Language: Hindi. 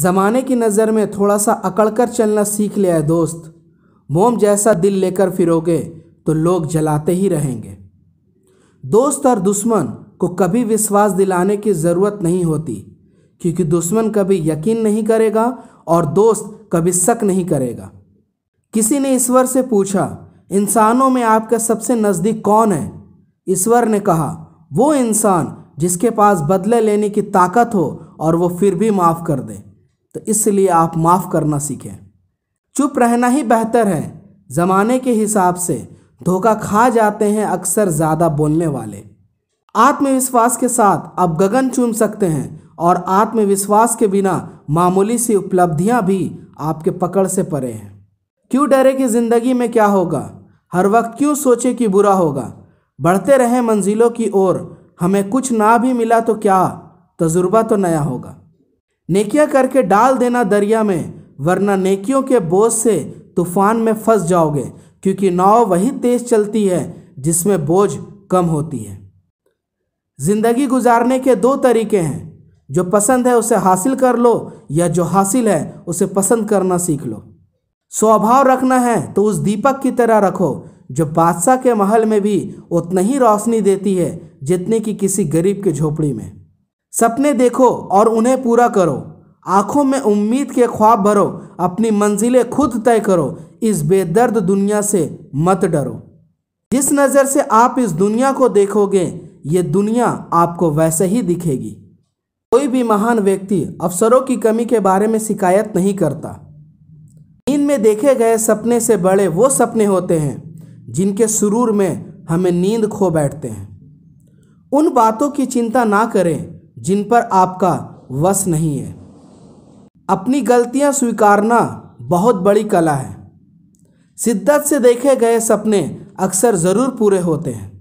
ज़माने की नज़र में थोड़ा सा अकड़ कर चलना सीख लिया है दोस्त मोम जैसा दिल लेकर फिरोगे तो लोग जलाते ही रहेंगे दोस्त और दुश्मन को कभी विश्वास दिलाने की ज़रूरत नहीं होती क्योंकि दुश्मन कभी यकीन नहीं करेगा और दोस्त कभी शक नहीं करेगा किसी ने ईश्वर से पूछा इंसानों में आपका सबसे नज़दीक कौन है ईश्वर ने कहा वो इंसान जिसके पास बदले लेने की ताकत हो और वो फिर भी माफ़ कर दे तो इसलिए आप माफ़ करना सीखें चुप रहना ही बेहतर है ज़माने के हिसाब से धोखा खा जाते हैं अक्सर ज़्यादा बोलने वाले आत्मविश्वास के साथ आप गगन चूम सकते हैं और आत्मविश्वास के बिना मामूली सी उपलब्धियां भी आपके पकड़ से परे हैं क्यों डरे कि ज़िंदगी में क्या होगा हर वक्त क्यों सोचे कि बुरा होगा बढ़ते रहें मंजिलों की ओर हमें कुछ ना भी मिला तो क्या तजुर्बा तो नया होगा नेकियां करके डाल देना दरिया में वरना नेकियों के बोझ से तूफान में फंस जाओगे क्योंकि नाव वही तेज चलती है जिसमें बोझ कम होती है ज़िंदगी गुजारने के दो तरीके हैं जो पसंद है उसे हासिल कर लो या जो हासिल है उसे पसंद करना सीख लो स्वभाव रखना है तो उस दीपक की तरह रखो जो बादशाह के महल में भी उतना ही रोशनी देती है जितनी कि किसी गरीब के झोपड़ी में सपने देखो और उन्हें पूरा करो आंखों में उम्मीद के ख्वाब भरो अपनी मंजिलें खुद तय करो इस बेदर्द दुनिया से मत डरो जिस नज़र से आप इस दुनिया को देखोगे ये दुनिया आपको वैसे ही दिखेगी कोई भी महान व्यक्ति अवसरों की कमी के बारे में शिकायत नहीं करता में देखे गए सपने से बड़े वो सपने होते हैं जिनके सुरूर में हमें नींद खो बैठते हैं उन बातों की चिंता ना करें जिन पर आपका वश नहीं है अपनी गलतियां स्वीकारना बहुत बड़ी कला है शिद्दत से देखे गए सपने अक्सर ज़रूर पूरे होते हैं